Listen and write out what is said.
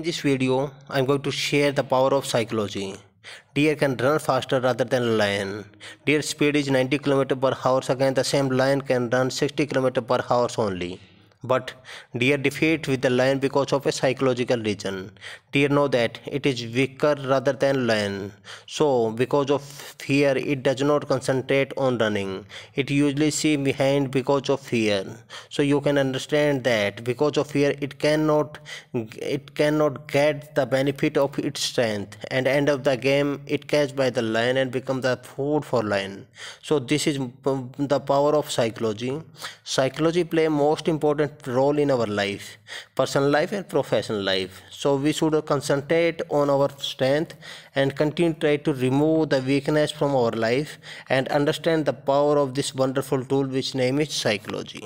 In this video, I'm going to share the power of psychology. Deer can run faster rather than lion. Deer speed is 90 km per hour again the same lion can run 60 km per hour only but deer defeat with the lion because of a psychological reason. Deer know that it is weaker rather than lion. So because of fear it does not concentrate on running. It usually see behind because of fear. So you can understand that because of fear it cannot it cannot get the benefit of its strength and end of the game it catch by the lion and become the food for lion. So this is um, the power of psychology. Psychology play most important important role in our life personal life and professional life so we should concentrate on our strength and continue to try to remove the weakness from our life and understand the power of this wonderful tool which name is psychology